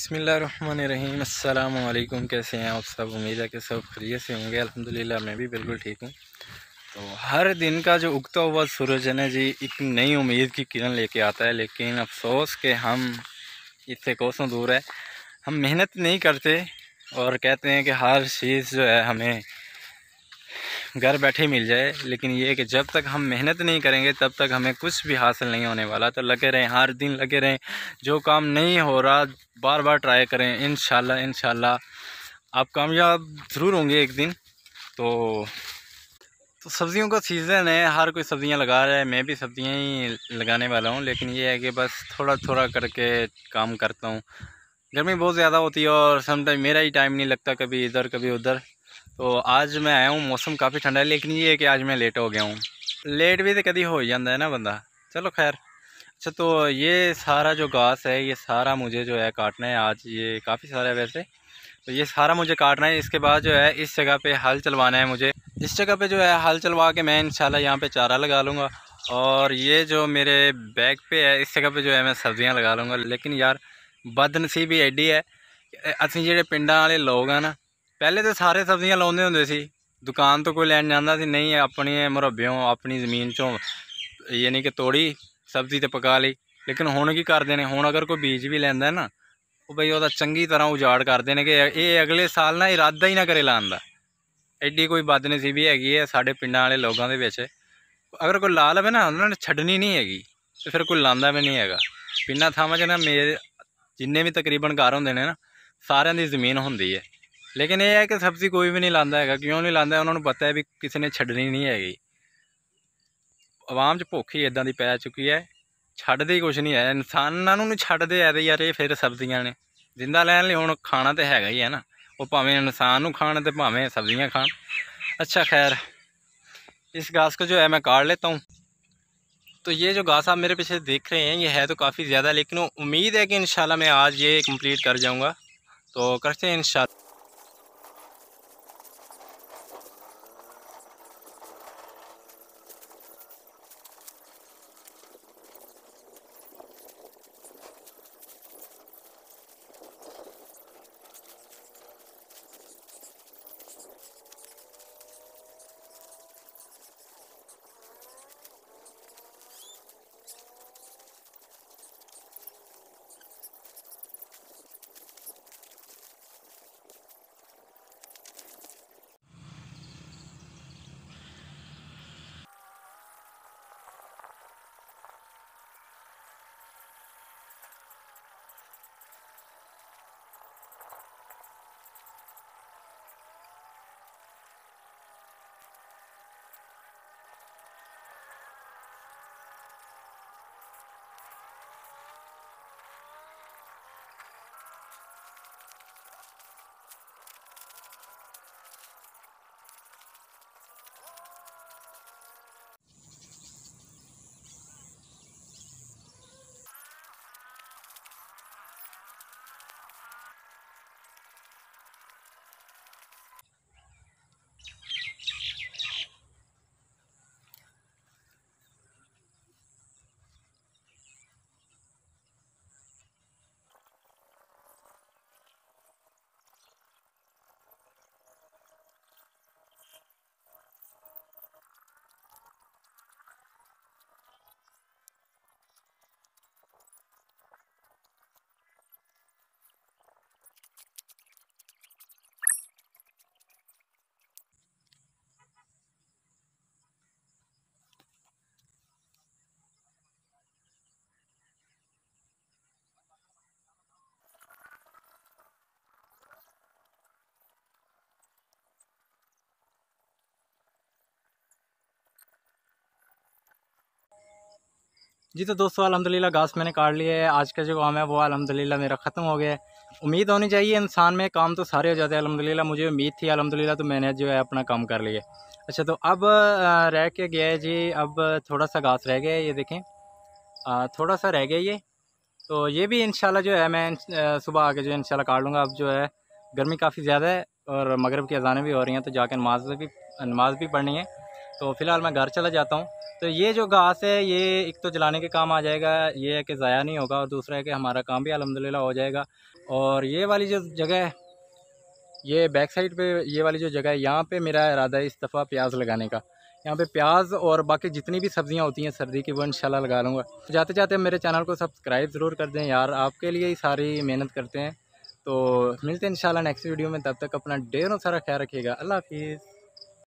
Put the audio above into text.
बसमीम अल्लाम कैसे हैं आप सब उम्मीद है कि सब खरीय से होंगे अल्हम्दुलिल्लाह मैं भी बिल्कुल ठीक हूँ तो हर दिन का जो उगता हुआ सूरज है ना जी एक नई उम्मीद की किरण लेके आता है लेकिन अफसोस के हम इससे कोसों दूर है हम मेहनत नहीं करते और कहते हैं कि हर चीज़ जो है हमें घर बैठे मिल जाए लेकिन ये कि जब तक हम मेहनत नहीं करेंगे तब तक हमें कुछ भी हासिल नहीं होने वाला तो लगे रहें हर दिन लगे रहें जो काम नहीं हो रहा बार बार ट्राई करें इन शाला आप कामयाब ज़रूर होंगे एक दिन तो तो सब्ज़ियों का सीज़न है हर कोई सब्ज़ियां लगा रहा है मैं भी सब्ज़ियां ही लगाने वाला हूं लेकिन ये है कि बस थोड़ा थोड़ा करके काम करता हूं गर्मी बहुत ज़्यादा होती है और समटाइम मेरा ही टाइम नहीं लगता कभी इधर कभी उधर तो आज मैं आया हूँ मौसम काफ़ी ठंडा है लेकिन ये है कि आज मैं लेट हो गया हूँ लेट भी तो कभी हो ही जाता है ना बंदा चलो खैर अच्छा तो ये सारा जो घास है ये सारा मुझे जो है काटना है आज ये काफ़ी सारा है वैसे तो ये सारा मुझे काटना है इसके बाद जो है इस जगह पे हल चलवाना है मुझे इस जगह पे जो है हल चलवा के मैं इंशाल्लाह यहाँ पे चारा लगा लूँगा और ये जो मेरे बैग पे है इस जगह पे जो है मैं सब्जियाँ लगा लूँगा लेकिन यार बदनसीबी एडी है असं जो पिंडा वाले लोग हैं ना ਪਹਿਲੇ ਤਾਂ ਸਾਰੇ ਸਬਜ਼ੀਆਂ ਲਾਉਂਦੇ ਹੁੰਦੇ ਸੀ ਦੁਕਾਨ ਤੋਂ ਕੋਈ ਲੈਣ ਜਾਂਦਾ ਸੀ ਨਹੀਂ ਆਪਣੀ ਮੁਰੱਬਿਓਂ ਆਪਣੀ ਜ਼ਮੀਨ ਚੋਂ ਯਾਨੀ ਕਿ ਤੋੜੀ ਸਬਜ਼ੀ ਤੇ ਪਕਾ ਲਈ ਲੇਕਿਨ ਹੁਣ ਕੀ ਕਰਦੇ ਨੇ ਹੁਣ ਅਗਰ ਕੋਈ ਬੀਜ ਵੀ ਲੈਂਦਾ ਨਾ ਉਹ ਬਈ ਉਹਦਾ ਚੰਗੀ ਤਰ੍ਹਾਂ ਉਜਾੜ ਕਰਦੇ ਨੇ ਕਿ ਇਹ ਅਗਲੇ ਸਾਲ ਨਾ ਇਰਾਦਾ ਹੀ ਨਾ ਕਰੇ ਲਾਣ ਦਾ ਐਡੀ ਕੋਈ ਸੀ ਵੀ ਹੈਗੀ ਹੈ ਸਾਡੇ ਪਿੰਡਾਂ ਵਾਲੇ ਲੋਕਾਂ ਦੇ ਵਿੱਚ ਅਗਰ ਕੋਈ ਲਾ ਲਵੇ ਨਾ ਉਹਨਾਂ ਨੇ ਛੱਡਣੀ ਨਹੀਂ ਹੈਗੀ ਤੇ ਫਿਰ ਕੋਈ ਲਾਂਦਾ ਵੀ ਨਹੀਂ ਹੈਗਾ ਪਿੰਨਾ ਥਾਵਾਂ 'ਚ ਨਾ ਮੇਰੇ ਜਿੰਨੇ ਵੀ ਤਕਰੀਬਨ ਘਰ ਹੁੰਦੇ ਨੇ ਨਾ ਸਾਰਿਆਂ ਦੀ ਜ਼ਮੀਨ ਹੁੰਦੀ ਹੈ ਲੇਕਿਨ ਇਹ ਹੈ ਕਿ ਸਬਜ਼ੀ ਕੋਈ ਵੀ ਨਹੀਂ ਲਾਂਦਾ ਹੈਗਾ ਕਿਉਂ ਨਹੀਂ ਲਾਂਦਾ ਉਹਨਾਂ ਨੂੰ ਪਤਾ ਹੈ ਵੀ ਕਿਸੇ ਨੇ ਛੱਡਣੀ ਨਹੀਂ ਹੈਗੀ ਆਵਾਮ 'ਚ ਭੁੱਖ ਹੀ ਇਦਾਂ ਦੀ ਪੈ ਚੁੱਕੀ ਹੈ ਛੱਡਦੇ ਹੀ ਕੁਝ ਨਹੀਂ ਹੈ ਇਨਸਾਨਾਂ ਨੂੰ ਨਹੀਂ ਛੱਡਦੇ ਐ ਤੇ ਯਾਰ ਇਹ ਫਿਰ ਸਬਜ਼ੀਆਂ ਨੇ ਜਿੰਦਾ ਲੈਣ ਲਈ ਹੁਣ ਖਾਣਾ ਤੇ ਹੈਗਾ ਹੀ ਹੈ ਨਾ ਉਹ ਭਾਵੇਂ ਇਨਸਾਨ ਨੂੰ ਖਾਣ ਤੇ ਭਾਵੇਂ सब्जियां खान अच्छा खैर इस घास को जो है मैं काट लेता हूँ तो ये जो घास आप मेरे पीछे देख रहे हैं ये है तो काफ़ी ज़्यादा लेकिन उम्मीद है कि इन मैं आज ये कंप्लीट कर जाऊँगा तो करते हैं इन जी तो दोस्तों अलहमदिल्ला घास मैंने काट लिया है आज का जो काम है वो अलहमदिल्ला मेरा ख़त्म हो गया है उम्मीद होनी चाहिए इंसान में काम तो सारे हो जाते हैं अलहमदिल्ला मुझे उम्मीद थी अलहमदिल्ला तो मैंने जो है अपना काम कर लिया अच्छा तो अब रह के गया है जी अब थोड़ा सा घास रह गया है ये देखें थोड़ा सा रह गया ये तो ये भी इन जो है मैं सुबह आके जो इन काट लूँगा अब जो है गर्मी काफ़ी ज़्यादा है और मगरब की अजानें भी हो रही हैं तो जाके नमाज भी नमाज़ भी पढ़नी है तो फ़िलहाल मैं घर चला जाता हूँ तो ये जो घास है ये एक तो जलाने के काम आ जाएगा ये है कि ज़ाया नहीं होगा और दूसरा है कि हमारा काम भी अलहमदिल्ला हो जाएगा और ये वाली जो जगह है ये बैक साइड पे ये वाली जो जगह है यहाँ पे मेरा इरादा है इस दफ़ा प्याज लगाने का यहाँ पे प्याज और बाकी जितनी भी सब्ज़ियाँ होती हैं सर्दी की वो शाला लगा लूँगा जाते जाते मेरे चैनल को सब्सक्राइब ज़रूर कर दें यार आपके लिए ही सारी मेहनत करते हैं तो मिलते हैं इन नेक्स्ट वीडियो में तब तक अपना ढेरों सारा ख्याल रखिएगा अल्लाह हाफिज़